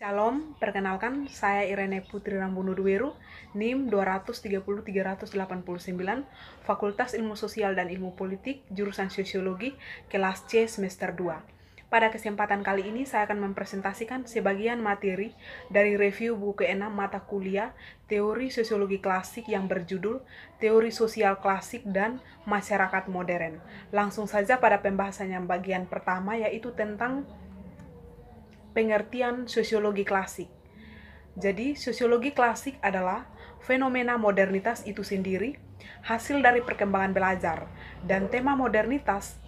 Shalom, perkenalkan saya Irene Putri Rambuno Duweru, NIM 230-389, Fakultas Ilmu Sosial dan Ilmu Politik, jurusan Sosiologi, kelas C semester 2. Pada kesempatan kali ini saya akan mempresentasikan sebagian materi dari review buku 6 mata kuliah Teori Sosiologi Klasik yang berjudul Teori Sosial Klasik dan Masyarakat Modern. Langsung saja pada pembahasan yang bagian pertama yaitu tentang pengertian sosiologi klasik. Jadi, sosiologi klasik adalah fenomena modernitas itu sendiri, hasil dari perkembangan belajar, dan tema modernitas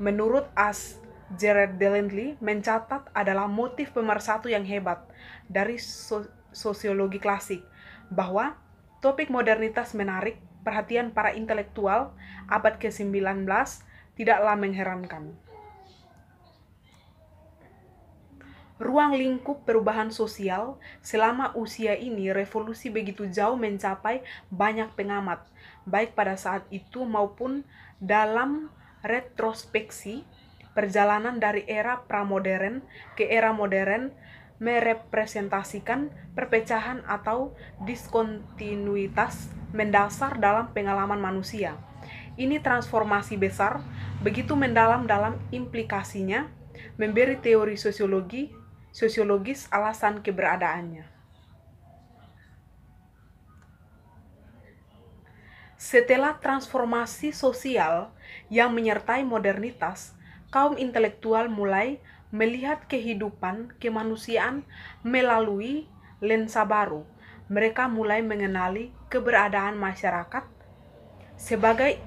menurut As Jared Delendly mencatat adalah motif pemersatu yang hebat dari so sosiologi klasik bahwa topik modernitas menarik perhatian para intelektual abad ke-19 tidaklah mengherankan. ruang lingkup perubahan sosial selama usia ini revolusi begitu jauh mencapai banyak pengamat, baik pada saat itu maupun dalam retrospeksi perjalanan dari era pramodern ke era modern merepresentasikan perpecahan atau diskontinuitas mendasar dalam pengalaman manusia. Ini transformasi besar, begitu mendalam dalam implikasinya, memberi teori sosiologi sosiologis alasan keberadaannya. Setelah transformasi sosial yang menyertai modernitas, kaum intelektual mulai melihat kehidupan kemanusiaan melalui lensa baru. Mereka mulai mengenali keberadaan masyarakat sebagai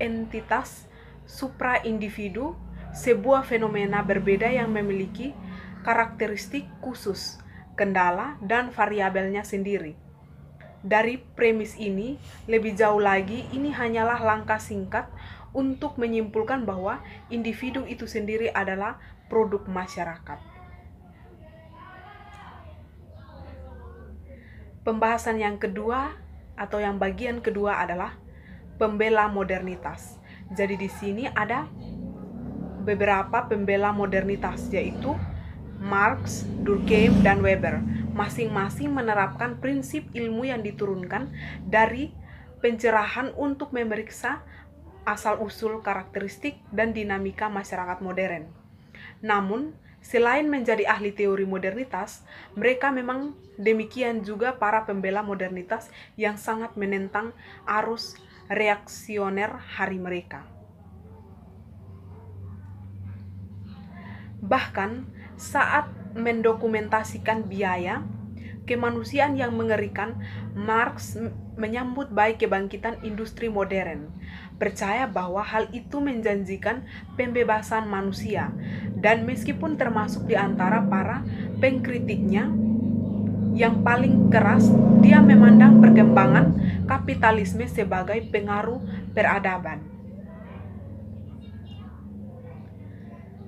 entitas supra individu, sebuah fenomena berbeda yang memiliki karakteristik khusus, kendala, dan variabelnya sendiri. Dari premis ini, lebih jauh lagi ini hanyalah langkah singkat untuk menyimpulkan bahwa individu itu sendiri adalah produk masyarakat. Pembahasan yang kedua atau yang bagian kedua adalah pembela modernitas. Jadi di sini ada beberapa pembela modernitas yaitu Marx, Durkheim, dan Weber masing-masing menerapkan prinsip ilmu yang diturunkan dari pencerahan untuk memeriksa asal-usul karakteristik dan dinamika masyarakat modern. Namun, selain menjadi ahli teori modernitas, mereka memang demikian juga para pembela modernitas yang sangat menentang arus reaksioner hari mereka. Bahkan, saat mendokumentasikan biaya kemanusiaan yang mengerikan, Marx menyambut baik kebangkitan industri modern, percaya bahwa hal itu menjanjikan pembebasan manusia, dan meskipun termasuk di antara para pengkritiknya yang paling keras, dia memandang perkembangan kapitalisme sebagai pengaruh peradaban.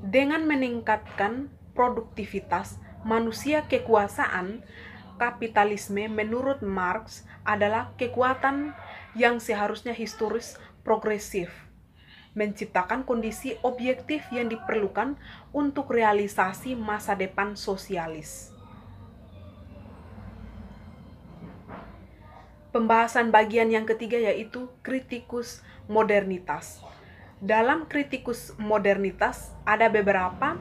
Dengan meningkatkan produktivitas, manusia kekuasaan, kapitalisme menurut Marx adalah kekuatan yang seharusnya historis progresif, menciptakan kondisi objektif yang diperlukan untuk realisasi masa depan sosialis. Pembahasan bagian yang ketiga yaitu kritikus modernitas. Dalam kritikus modernitas ada beberapa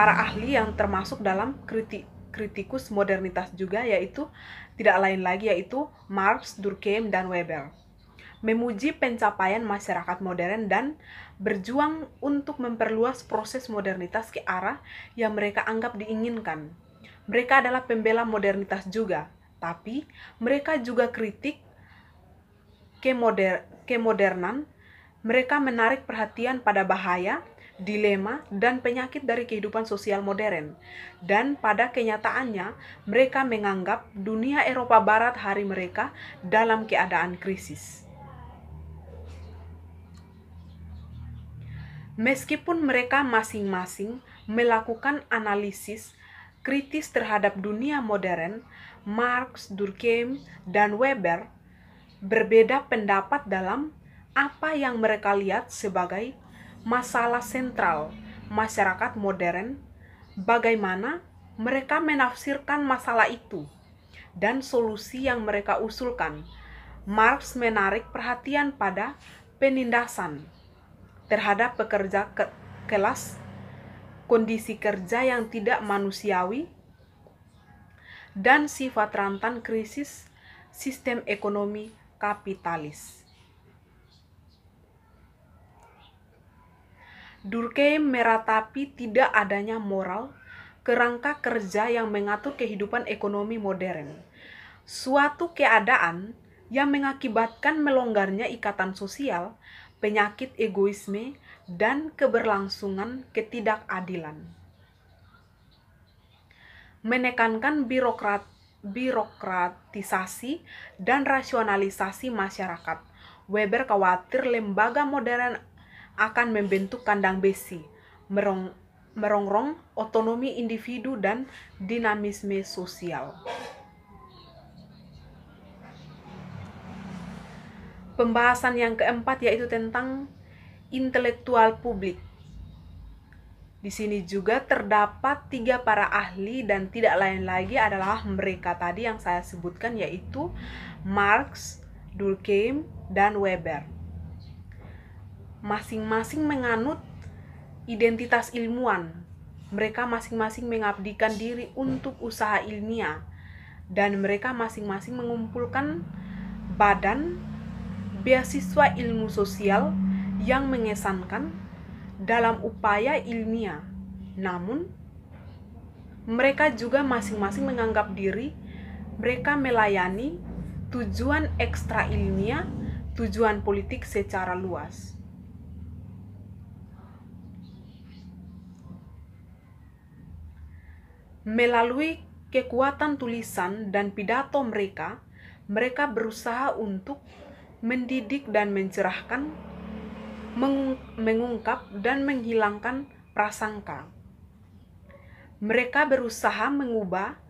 para ahli yang termasuk dalam kritik kritikus modernitas juga yaitu tidak lain lagi yaitu Marx, Durkheim dan Weber. Memuji pencapaian masyarakat modern dan berjuang untuk memperluas proses modernitas ke arah yang mereka anggap diinginkan. Mereka adalah pembela modernitas juga, tapi mereka juga kritik kemoder kemodernan. Mereka menarik perhatian pada bahaya dilema, dan penyakit dari kehidupan sosial modern. Dan pada kenyataannya, mereka menganggap dunia Eropa Barat hari mereka dalam keadaan krisis. Meskipun mereka masing-masing melakukan analisis kritis terhadap dunia modern, Marx, Durkheim, dan Weber berbeda pendapat dalam apa yang mereka lihat sebagai masalah sentral masyarakat modern, bagaimana mereka menafsirkan masalah itu dan solusi yang mereka usulkan. Marx menarik perhatian pada penindasan terhadap pekerja ke kelas, kondisi kerja yang tidak manusiawi, dan sifat rentan krisis sistem ekonomi kapitalis. Durkheim meratapi tidak adanya moral, kerangka kerja yang mengatur kehidupan ekonomi modern. Suatu keadaan yang mengakibatkan melonggarnya ikatan sosial, penyakit egoisme, dan keberlangsungan ketidakadilan. Menekankan birokrat, birokratisasi dan rasionalisasi masyarakat, Weber khawatir lembaga modern akan membentuk kandang besi, merong, merongrong otonomi individu dan dinamisme sosial. Pembahasan yang keempat yaitu tentang intelektual publik. Di sini juga terdapat tiga para ahli dan tidak lain lagi adalah mereka tadi yang saya sebutkan yaitu Marx, Durkheim, dan Weber masing-masing menganut identitas ilmuwan. Mereka masing-masing mengabdikan diri untuk usaha ilmiah dan mereka masing-masing mengumpulkan badan beasiswa ilmu sosial yang mengesankan dalam upaya ilmiah. Namun, mereka juga masing-masing menganggap diri mereka melayani tujuan ekstra ilmiah, tujuan politik secara luas. Melalui kekuatan tulisan dan pidato mereka, mereka berusaha untuk mendidik dan mencerahkan, mengungkap dan menghilangkan prasangka. Mereka berusaha mengubah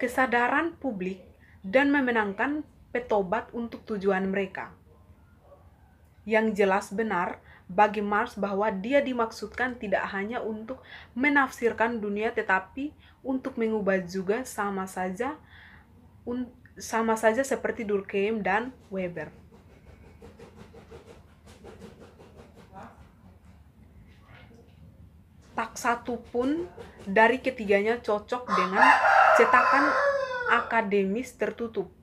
kesadaran publik dan memenangkan petobat untuk tujuan mereka. Yang jelas benar bagi Mars bahwa dia dimaksudkan tidak hanya untuk menafsirkan dunia tetapi untuk mengubah juga sama saja sama saja seperti Durkheim dan Weber. tak satu pun dari ketiganya cocok dengan cetakan akademis tertutup,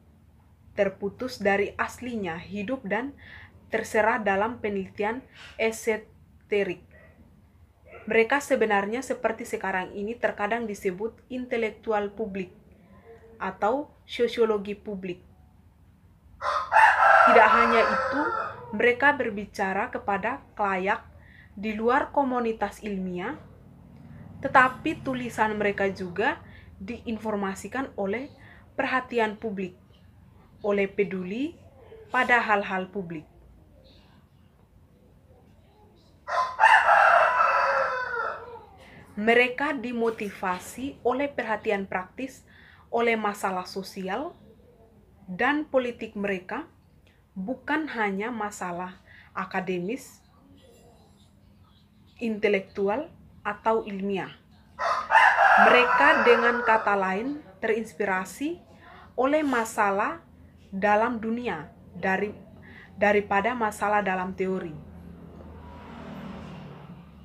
terputus dari aslinya, hidup dan terserah dalam penelitian esoterik. Mereka sebenarnya seperti sekarang ini terkadang disebut intelektual publik atau sosiologi publik. Tidak hanya itu, mereka berbicara kepada kelayak di luar komunitas ilmiah, tetapi tulisan mereka juga diinformasikan oleh perhatian publik, oleh peduli pada hal-hal publik. mereka dimotivasi oleh perhatian praktis oleh masalah sosial dan politik mereka, bukan hanya masalah akademis, intelektual, atau ilmiah. Mereka, dengan kata lain, terinspirasi oleh masalah dalam dunia dari daripada masalah dalam teori.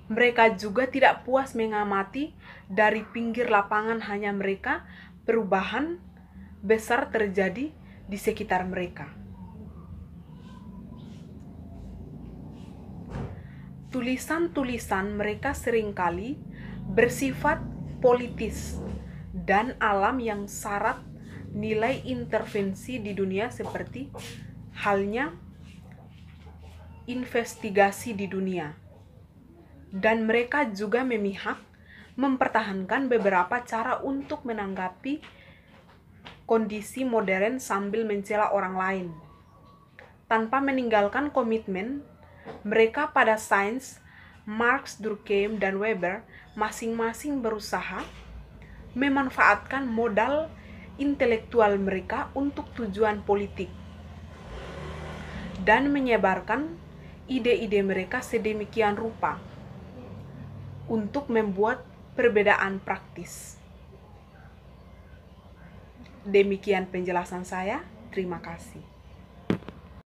Mereka juga tidak puas mengamati dari pinggir lapangan hanya mereka, perubahan besar terjadi di sekitar mereka. Tulisan-tulisan mereka seringkali bersifat politis dan alam yang syarat nilai intervensi di dunia seperti halnya investigasi di dunia dan mereka juga memihak mempertahankan beberapa cara untuk menanggapi kondisi modern sambil mencela orang lain. Tanpa meninggalkan komitmen, mereka pada sains, Marx, Durkheim, dan Weber masing-masing berusaha memanfaatkan modal intelektual mereka untuk tujuan politik dan menyebarkan ide-ide mereka sedemikian rupa untuk membuat perbedaan praktis. Demikian penjelasan saya. Terima kasih.